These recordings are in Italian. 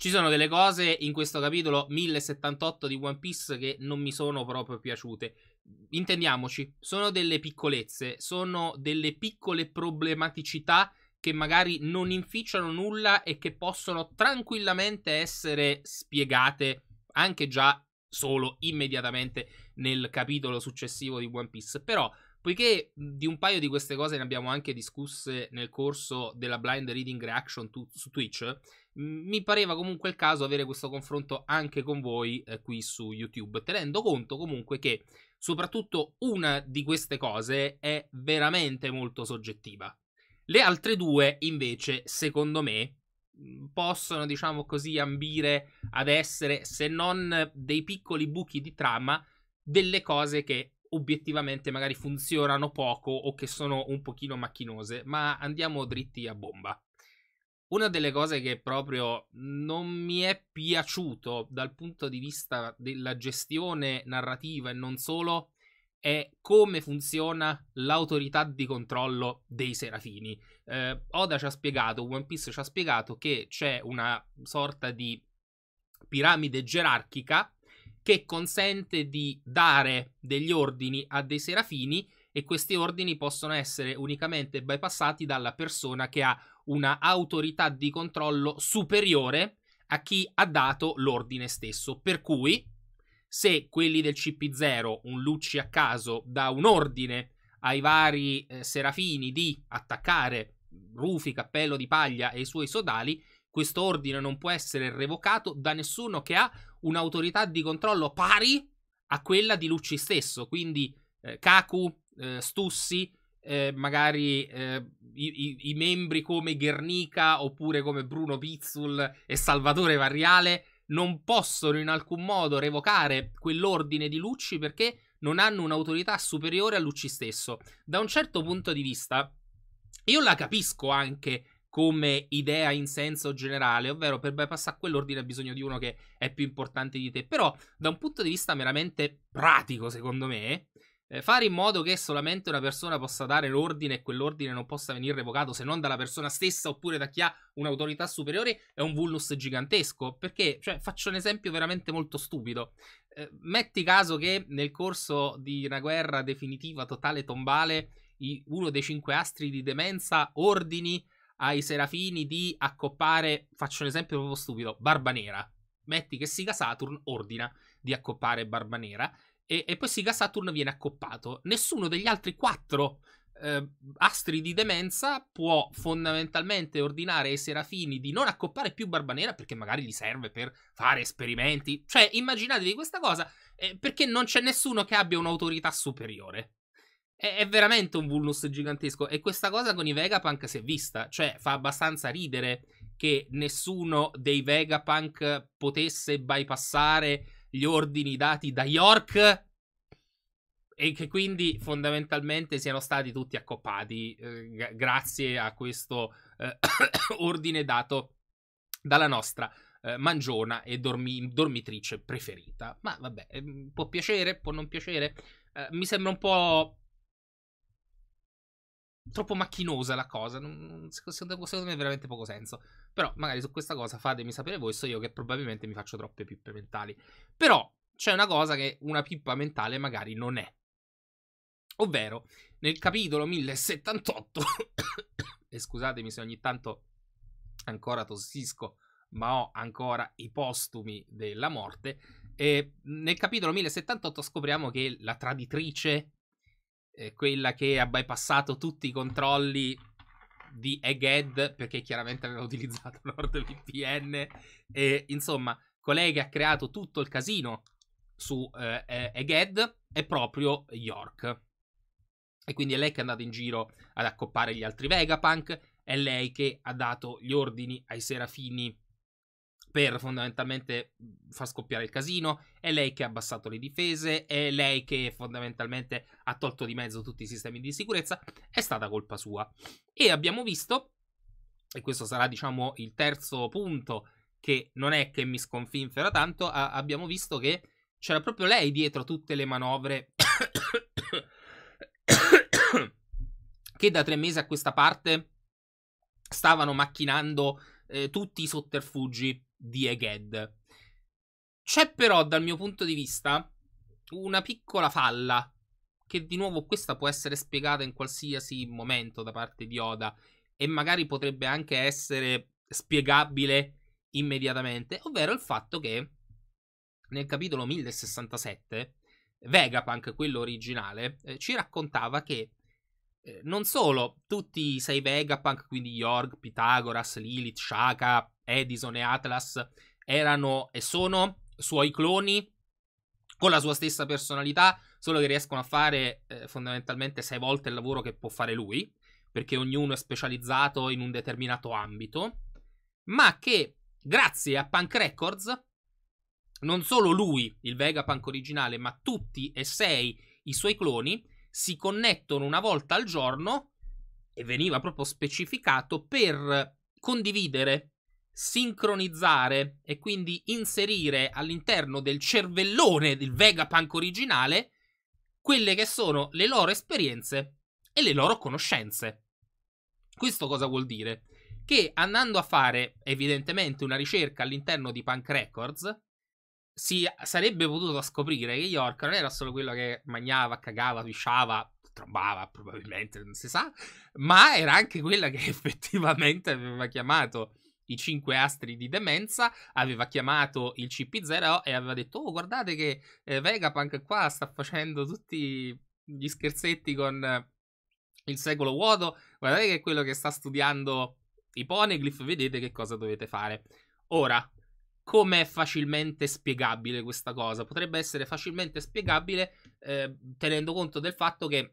Ci sono delle cose in questo capitolo 1078 di One Piece che non mi sono proprio piaciute. Intendiamoci, sono delle piccolezze, sono delle piccole problematicità che magari non inficiano nulla e che possono tranquillamente essere spiegate anche già solo immediatamente nel capitolo successivo di One Piece. Però Poiché di un paio di queste cose ne abbiamo anche discusse nel corso della blind reading reaction tu- su Twitch, mi pareva comunque il caso avere questo confronto anche con voi eh, qui su YouTube, tenendo conto comunque che soprattutto una di queste cose è veramente molto soggettiva. Le altre due, invece, secondo me, possono, diciamo così, ambire ad essere, se non dei piccoli buchi di trama, delle cose che obiettivamente magari funzionano poco o che sono un pochino macchinose, ma andiamo dritti a bomba. Una delle cose che proprio non mi è piaciuto dal punto di vista della gestione narrativa e non solo è come funziona l'autorità di controllo dei serafini. Eh, Oda ci ha spiegato, One Piece ci ha spiegato che c'è una sorta di piramide gerarchica che consente di dare degli ordini a dei serafini e questi ordini possono essere unicamente bypassati dalla persona che ha una autorità di controllo superiore a chi ha dato l'ordine stesso. Per cui, se quelli del CP0, un Lucci a caso, dà un ordine ai vari eh, serafini di attaccare Rufi, Cappello di Paglia e i suoi sodali, questo ordine non può essere revocato da nessuno che ha un'autorità di controllo pari a quella di Lucci stesso. Quindi eh, Kaku, eh, Stussi, eh, magari eh, i, i, membri come Guernica oppure come Bruno Pizzul e Salvatore Variale non possono in alcun modo revocare quell'ordine di Lucci perché non hanno un'autorità superiore a Lucci stesso. Da un certo punto di vista, io la capisco anche come idea in senso generale, ovvero per bypassare quell'ordine ha bisogno di uno che è più importante di te, però da un punto di vista meramente pratico, secondo me, eh, fare in modo che solamente una persona possa dare l'ordine e quell'ordine non possa venire revocato se non dalla persona stessa oppure da chi ha un'autorità superiore è un vulnus gigantesco. Perché, cioè, faccio un esempio veramente molto stupido. Eh, metti caso che nel corso di una guerra definitiva, totale, tombale, i, uno dei cinque astri di demenza ordini ai serafini di accoppare, faccio un esempio proprio stupido, Barba Nera. Metti che Siga Saturn ordina di accoppare Barba Nera e, e poi Siga Saturn viene accoppato. Nessuno degli altri quattro eh, astri di demenza può fondamentalmente ordinare ai serafini di non accoppare più Barba Nera perché magari gli serve per fare esperimenti. Cioè, immaginatevi questa cosa eh, perché non c'è nessuno che abbia un'autorità superiore. È, veramente un vulnus gigantesco. E questa cosa con i Vegapunk si è vista. Cioè, fa abbastanza ridere che nessuno dei Vegapunk potesse bypassare gli ordini dati da York e che quindi fondamentalmente siano stati tutti accoppati eh, grazie a questo eh, ordine dato dalla nostra eh, mangiona e dormi- dormitrice preferita. Ma vabbè, eh, può piacere, può non piacere. Eh, mi sembra un po' troppo macchinosa la cosa. Non, secondo, secondo, me veramente poco senso. Però magari su questa cosa fatemi sapere voi, so io che probabilmente mi faccio troppe pippe mentali. Però c'è una cosa che una pippa mentale magari non è. Ovvero, nel capitolo 1078, e scusatemi se ogni tanto ancora tossisco, ma ho ancora i postumi della morte, e nel capitolo 1078 scopriamo che la traditrice eh, quella che ha bypassato tutti i controlli di Egghead perché chiaramente aveva utilizzato NordVPN e insomma colei che ha creato tutto il casino su eh, eh, Egghead è proprio York e quindi è lei che è andata in giro ad accoppare gli altri Vegapunk è lei che ha dato gli ordini ai Serafini per fondamentalmente mhmm, far scoppiare il casino, è lei che ha abbassato le difese, è lei che fondamentalmente ha tolto di mezzo tutti i sistemi di sicurezza, è stata colpa sua. E abbiamo visto, e questo sarà diciamo il terzo punto che non è che mi sconfinfera tanto, a- abbiamo visto che c'era proprio lei dietro tutte le manovre che da tre mesi a questa parte stavano macchinando eh, tutti i sotterfugi di Egghead. C'è però, dal mio punto di vista, una piccola falla, che di nuovo questa può essere spiegata in qualsiasi momento da parte di Oda, e magari potrebbe anche essere spiegabile immediatamente, ovvero il fatto che nel capitolo 1067 Vegapunk, quello originale, eh, ci raccontava che eh, non solo, tutti i sei Vegapunk, quindi Yorg, Pitagoras, Lilith, Shaka, Edison e Atlas, erano e sono suoi cloni con la sua stessa personalità, solo che riescono a fare eh, fondamentalmente sei volte il lavoro che può fare lui, perché ognuno è specializzato in un determinato ambito, ma che grazie a Punk Records, non solo lui, il Vegapunk originale, ma tutti e sei i suoi cloni si connettono una volta al giorno e veniva proprio specificato per condividere, sincronizzare e quindi inserire all'interno del cervellone del Vegapunk originale quelle che sono le loro esperienze e le loro conoscenze. Questo cosa vuol dire? Che andando a fare evidentemente una ricerca all'interno di Punk Records, si sarebbe potuto scoprire che York non era solo quello che mangiava, cagava, pisciava, trombava probabilmente, non si sa, ma era anche quella che effettivamente aveva chiamato i cinque astri di demenza, aveva chiamato il CP0 e aveva detto oh guardate che eh, Vegapunk qua sta facendo tutti gli scherzetti con eh, il secolo vuoto, guardate che è quello che sta studiando i poneglyph, vedete che cosa dovete fare. Ora, come è facilmente spiegabile questa cosa? Potrebbe essere facilmente spiegabile eh, tenendo conto del fatto che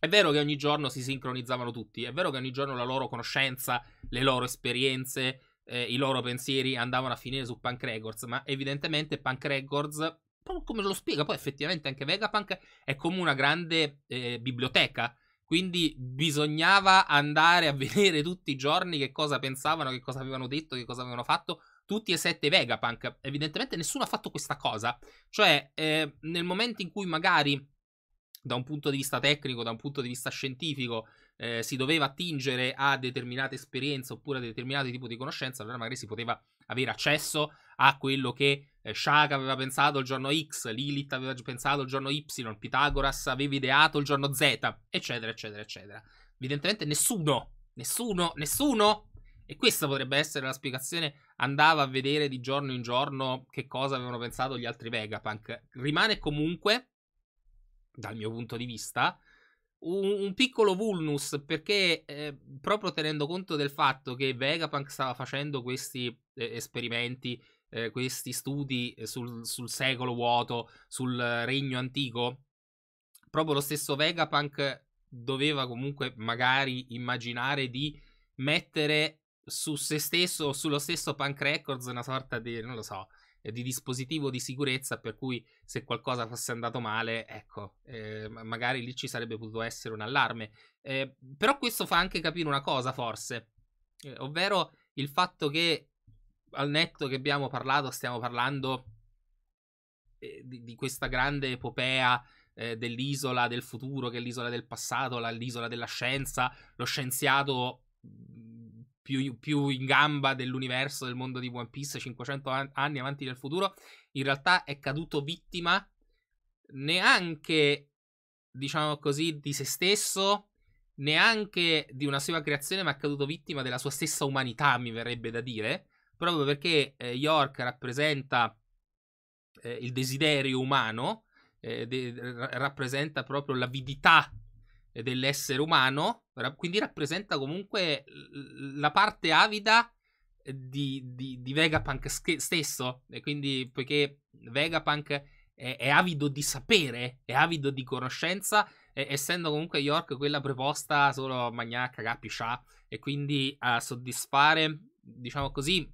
è vero che ogni giorno si sincronizzavano tutti, è vero che ogni giorno la loro conoscenza, le loro esperienze, eh, i loro pensieri andavano a finire su Punk Records, ma evidentemente Punk Records, come lo spiega poi effettivamente anche Vegapunk, è come una grande eh, biblioteca. Quindi bisognava andare a vedere tutti i giorni che cosa pensavano, che cosa avevano detto, che cosa avevano fatto, tutti e sette Vegapunk. Evidentemente nessuno ha fatto questa cosa. Cioè, eh, nel momento in cui magari, da un punto di vista tecnico, da un punto di vista scientifico, eh, si doveva attingere a determinate esperienze oppure a determinati tipi di conoscenza, allora magari si poteva avere accesso a quello che eh, Shaka aveva pensato il giorno X, Lilith aveva pensato il giorno Y, Pitagoras aveva ideato il giorno Z, eccetera, eccetera, eccetera. Evidentemente nessuno, nessuno, nessuno e questa potrebbe essere la spiegazione. Andava a vedere di giorno in giorno che cosa avevano pensato gli altri Vegapunk. Rimane comunque, dal mio punto di vista, un, un piccolo vulnus perché eh, proprio tenendo conto del fatto che Vegapunk stava facendo questi eh, esperimenti, eh, questi studi sul, sul secolo vuoto, sul regno antico, proprio lo stesso Vegapunk doveva comunque magari immaginare di mettere su se stesso sullo stesso Punk Records una sorta di, non lo so, eh, di dispositivo di sicurezza per cui se qualcosa fosse andato male, ecco, eh, magari lì ci sarebbe potuto essere un allarme. Eh, però questo fa anche capire una cosa, forse, eh, ovvero il fatto che al netto che abbiamo parlato, stiamo parlando eh, di, di, questa grande epopea eh, dell'isola del futuro, che è l'isola del passato, l'isola della scienza, lo scienziato più, più, in gamba dell'universo, del mondo di One Piece, 500 an- anni avanti nel futuro, in realtà è caduto vittima neanche, diciamo così, di se stesso, neanche di una sua creazione, ma è caduto vittima della sua stessa umanità, mi verrebbe da dire, proprio perché eh, York rappresenta eh, il desiderio umano, eh, de- rappresenta proprio l'avidità dell'essere umano, quindi rappresenta comunque la parte avida di, di, di Vegapunk stesso, e quindi poiché Vegapunk è, è, avido di sapere, è avido di conoscenza, e, essendo comunque York quella proposta solo magnacca, capiscià, e quindi a soddisfare, diciamo così,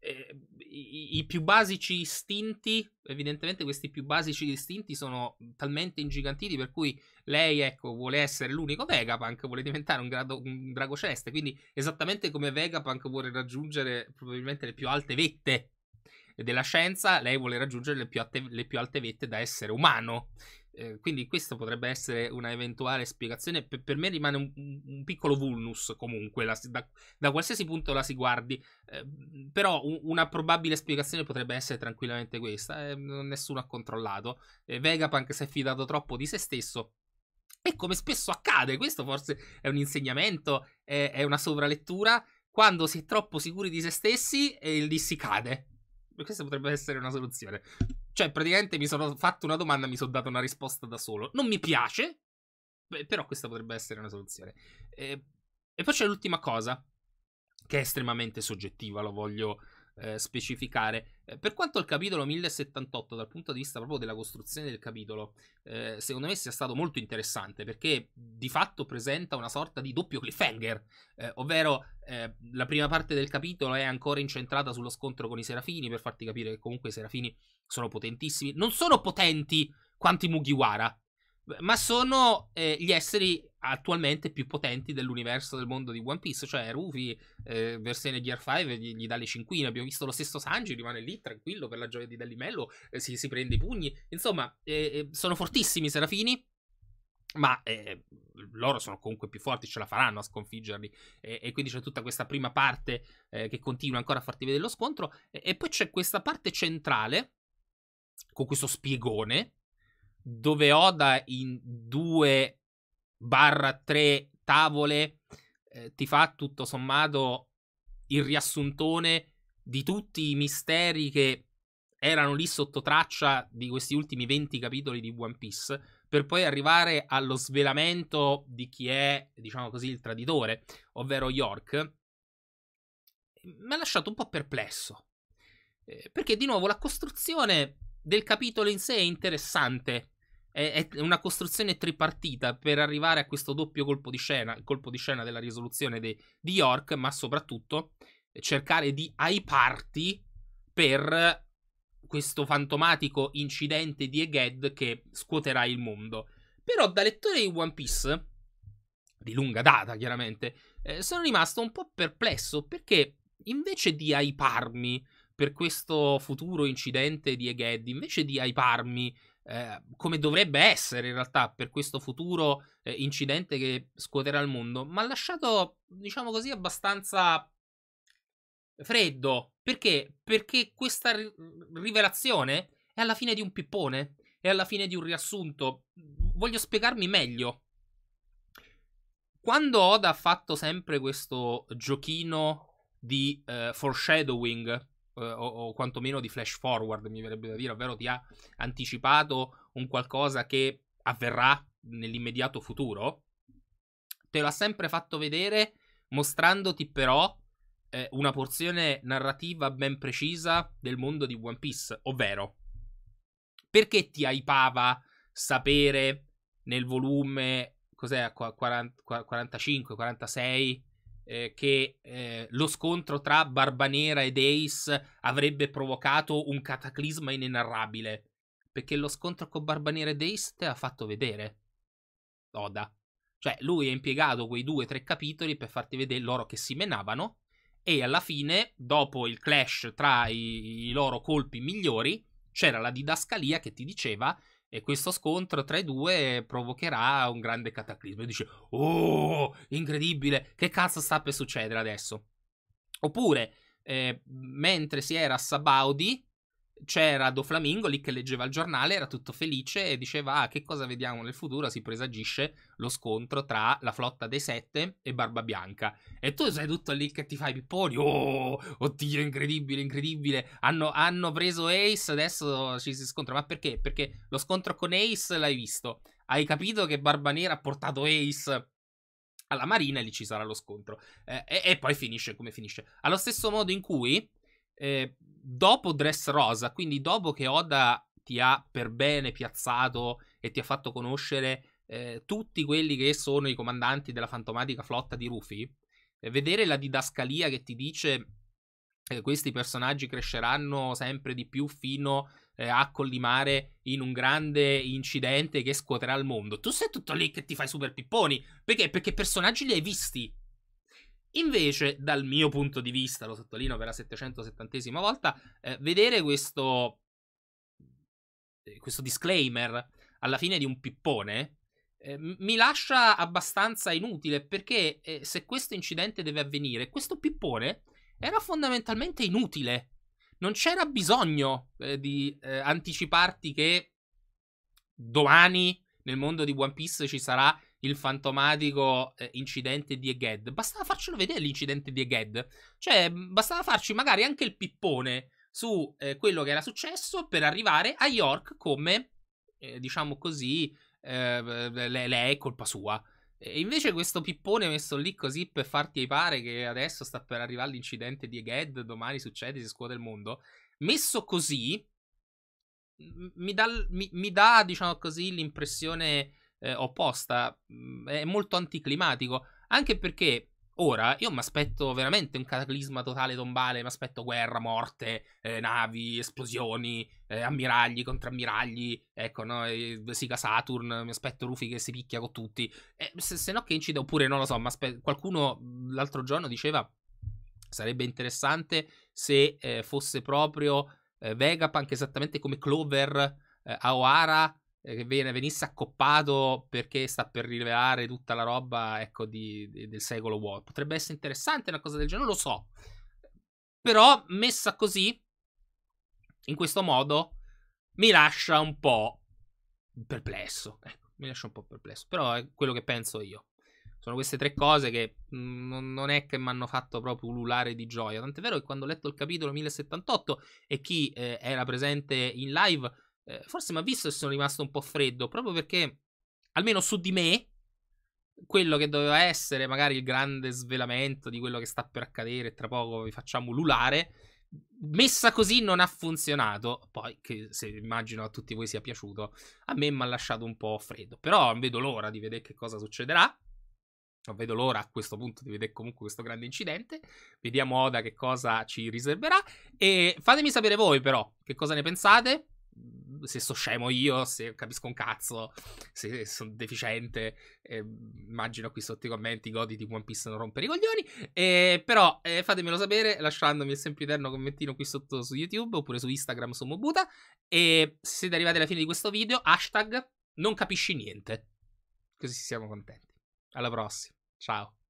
eh, i, i, più basici istinti, evidentemente questi più basici istinti sono talmente ingigantiti per cui lei, ecco, vuole essere l'unico Vegapunk, vuole diventare un, grado, un drago celeste, quindi esattamente come Vegapunk vuole raggiungere probabilmente le più alte vette della scienza, lei vuole raggiungere le più, alte, le più alte vette da essere umano. Eh, quindi questa potrebbe essere una eventuale spiegazione. Per, per me rimane un, un, piccolo vulnus comunque, la, da, da, qualsiasi punto la si guardi. Eh, però un, una probabile spiegazione potrebbe essere tranquillamente questa. Eh, nessuno ha controllato. Eh, Vegapunk si è fidato troppo di se stesso. E come spesso accade, questo forse è un insegnamento, è, è una sovralettura. Quando si è troppo sicuri di se stessi, lì si cade questa potrebbe essere una soluzione. Cioè, praticamente mi sono fatto una domanda e mi sono dato una risposta da solo. Non mi piace, beh, però questa potrebbe essere una soluzione. E, e poi c'è l'ultima cosa, che è estremamente soggettiva, lo voglio eh, specificare. Eh, per quanto il capitolo 1078, dal punto di vista proprio della costruzione del capitolo, eh, secondo me sia stato molto interessante perché di fatto presenta una sorta di doppio cliffhanger, eh, ovvero eh, la prima parte del capitolo è ancora incentrata sullo scontro con i Serafini per farti capire che comunque i Serafini sono potentissimi. Non sono potenti quanti Mugiwara, ma sono eh, gli esseri attualmente più potenti dell'universo del mondo di One Piece. Cioè, Ruffy, eh, versione Gear 5, gli, gli dà le cinquine. Abbiamo visto lo stesso Sanji, rimane lì tranquillo per la gioia di Dallimello, eh, si, si, prende i pugni. Insomma, eh, eh sono fortissimi i Serafini. Ma eh, loro sono comunque più forti, ce la faranno a sconfiggerli. E, quindi c'è tutta questa prima parte eh, che continua ancora a farti vedere lo scontro. E, e poi c'è questa parte centrale con questo spiegone dove Oda in due barra 3 tavole eh, ti fa tutto sommato il riassuntone di tutti i misteri che erano lì sotto traccia di questi ultimi 20 capitoli di One Piece per poi arrivare allo svelamento di chi è, diciamo così, il traditore, ovvero York, mi ha lasciato un po' perplesso. Eh, perché di nuovo la costruzione del capitolo in sé è interessante, è, una costruzione tripartita per arrivare a questo doppio colpo di scena, il colpo di scena della risoluzione de, di York, ma soprattutto cercare di aiparti per questo fantomatico incidente di Eged che scuoterà il mondo. Però da lettore di One Piece, di lunga data chiaramente, eh, sono rimasto un po' perplesso perché invece di aiparmi per questo futuro incidente di Eged, invece di aiparmi eh, come dovrebbe essere in realtà per questo futuro eh, incidente che scuoterà il mondo, ma lasciato, diciamo così, abbastanza freddo. Perché? Perché questa ri- rivelazione è alla fine di un pippone, è alla fine di un riassunto. Voglio spiegarmi meglio. Quando Oda ha fatto sempre questo giochino di eh, foreshadowing, eh, o, o, quantomeno di flash forward, mi verrebbe da dire, ovvero ti ha anticipato un qualcosa che avverrà nell'immediato futuro, te l'ha sempre fatto vedere mostrandoti però eh, una porzione narrativa ben precisa del mondo di One Piece, ovvero perché ti hypava sapere nel volume cos'è 40, 45, 46 eh, che eh, lo scontro tra Barbanera ed Ace avrebbe provocato un cataclisma inenarrabile. Perché lo scontro con Barbanera ed Ace te l'ha fatto vedere. Oda. Cioè, lui ha impiegato quei due o tre capitoli per farti vedere loro che si menavano. E alla fine, dopo il clash tra i, i loro colpi migliori, c'era la didascalia che ti diceva e questo scontro tra i due provocherà un grande cataclismo. E dice, oh, incredibile, che cazzo sta per succedere adesso? Oppure, eh, mentre si era a Sabaudi, c'era Doflamingo lì che leggeva il giornale, era tutto felice e diceva ah, che cosa vediamo nel futuro, si presagisce lo scontro tra la flotta dei sette e Barba Bianca. E tu sei tutto lì che ti fai pipponi, oh, oddio, incredibile, incredibile, hanno, hanno preso Ace, adesso ci si scontra. Ma perché? Perché lo scontro con Ace l'hai visto, hai capito che Barba Nera ha portato Ace alla marina e lì ci sarà lo scontro. Eh, e, e, poi finisce come finisce. Allo stesso modo in cui... Eh, dopo Dress Rosa, quindi dopo che Oda ti ha per bene piazzato e ti ha fatto conoscere eh, tutti quelli che sono i comandanti della fantomatica flotta di Rufy, eh, vedere la didascalia che ti dice che eh, questi personaggi cresceranno sempre di più fino eh, a collimare in un grande incidente che scuoterà il mondo. Tu sei tutto lì che ti fai super pipponi. Perché? Perché personaggi li hai visti Invece, dal mio punto di vista, lo sottolineo per la 770esima volta, eh, vedere questo, eh, questo disclaimer alla fine di un pippone eh, mi lascia abbastanza inutile perché eh, se questo incidente deve avvenire, questo pippone era fondamentalmente inutile. Non c'era bisogno eh, di eh, anticiparti che domani nel mondo di One Piece ci sarà il fantomatico eh, incidente di Eged. Bastava farcelo vedere l'incidente di Eged. Cioè, bastava farci magari anche il pippone su eh, quello che era successo per arrivare a York come, eh, diciamo così, eh, lei le è colpa sua. E invece questo pippone messo lì così per farti pare che adesso sta per arrivare l'incidente di Eged, domani succede, si scuote il mondo. Messo così, mi dà, mi, mi dà diciamo così, l'impressione eh, opposta. Mm, è molto anticlimatico. Anche perché ora io mi aspetto veramente un cataclisma totale tombale. Mi aspetto guerra, morte, eh, navi, esplosioni, eh, ammiragli, contrammiragli. Ecco, no? Siga Saturn. Mi aspetto Rufy che si picchia con tutti. Eh, se, se, no, che incide. Oppure non lo so. Ma qualcuno mm, l'altro giorno diceva. Sarebbe interessante se eh, fosse proprio eh, Vegapunk esattamente come Clover eh, Aohara Ehm, che viene, venisse accoppato perché sta per rivelare tutta la roba ecco, di, di, del secolo WoW. Potrebbe essere interessante una cosa del genere, lo so. Però messa così, in questo modo, mi lascia un po' perplesso. Ecco, mi lascia un po' perplesso, però è quello che penso io. Sono queste tre cose che mhmm, non, non è che mi hanno fatto proprio ululare di gioia. Tant'è vero che quando ho letto il capitolo 1078 e chi eh, era presente in live eh, forse mi ha visto che sono rimasto un po' freddo, proprio perché, almeno su di me, quello che doveva essere magari il grande svelamento di quello che sta per accadere, tra poco vi facciamo lulare, messa così non ha funzionato. Poi, che se immagino a tutti voi sia piaciuto, a me mi ha lasciato un po' freddo. Però vedo l'ora di vedere che cosa succederà. Non vedo l'ora a questo punto di vedere comunque questo grande incidente. Vediamo Oda che cosa ci riserverà. E fatemi sapere voi, però, che cosa ne pensate se so scemo io, se capisco un cazzo, se sono deficiente, eh, immagino qui sotto i commenti godi di One Piece non rompere i coglioni, eh, però eh, fatemelo sapere lasciandomi il sempre sempiterno commentino qui sotto su YouTube oppure su Instagram su Mobuta e se siete arrivati alla fine di questo video, hashtag non capisci niente, così siamo contenti. Alla prossima, ciao.